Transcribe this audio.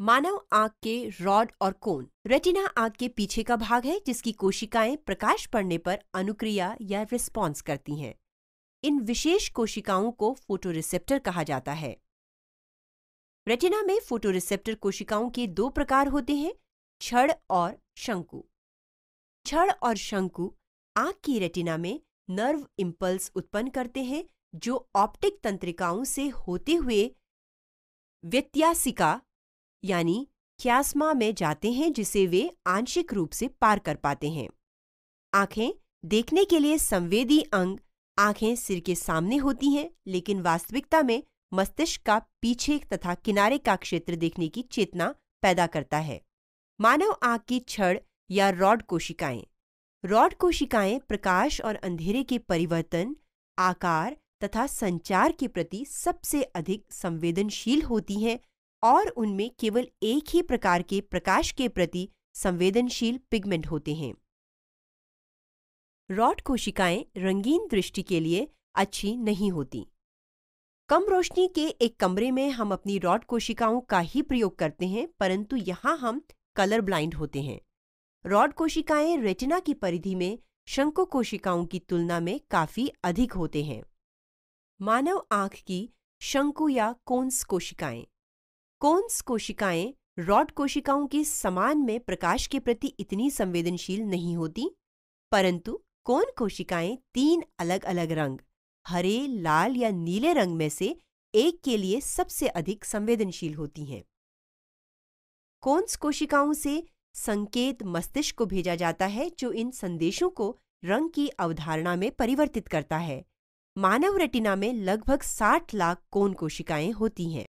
मानव आंख के रॉड और कोन रेटिना आंख के पीछे का भाग है जिसकी कोशिकाएं प्रकाश पड़ने पर अनुक्रिया या रिस्पॉन्स करती हैं इन विशेष कोशिकाओं को फोटोरिसेप्टर कहा जाता है रेटिना में फोटोरिसेप्टर कोशिकाओं के दो प्रकार होते हैं छड़ और शंकु छड़ और शंकु आंख की रेटिना में नर्व इम्पल्स उत्पन्न करते हैं जो ऑप्टिक तंत्रिकाओं से होते हुए व्यत्यासिका यानी क्यास्मा में जाते हैं जिसे वे आंशिक रूप से पार कर पाते हैं आंखें देखने के लिए संवेदी अंग आंखें सिर के सामने होती हैं लेकिन वास्तविकता में मस्तिष्क का पीछे तथा किनारे का क्षेत्र देखने की चेतना पैदा करता है मानव आंख की छड़ या रॉड कोशिकाएं रॉड कोशिकाएं प्रकाश और अंधेरे के परिवर्तन आकार तथा संचार के प्रति सबसे अधिक संवेदनशील होती हैं और उनमें केवल एक ही प्रकार के प्रकाश के प्रति संवेदनशील पिगमेंट होते हैं रॉड कोशिकाएं रंगीन दृष्टि के लिए अच्छी नहीं होती कम रोशनी के एक कमरे में हम अपनी रॉड कोशिकाओं का ही प्रयोग करते हैं परंतु यहां हम कलर ब्लाइंड होते हैं रॉड कोशिकाएं रेटिना की परिधि में शंकु कोशिकाओं की तुलना में काफी अधिक होते हैं मानव आंख की शंकु या कोन्स कोशिकाएं कोन्स कोशिकाएं रॉड कोशिकाओं के समान में प्रकाश के प्रति इतनी संवेदनशील नहीं होती परंतु कोन कोशिकाएं तीन अलग अलग रंग हरे लाल या नीले रंग में से एक के लिए सबसे अधिक संवेदनशील होती हैं कोन्स कोशिकाओं से संकेत मस्तिष्क को भेजा जाता है जो इन संदेशों को रंग की अवधारणा में परिवर्तित करता है मानव रेटिना में लगभग 60 लाख कोन कोशिकाएं होती हैं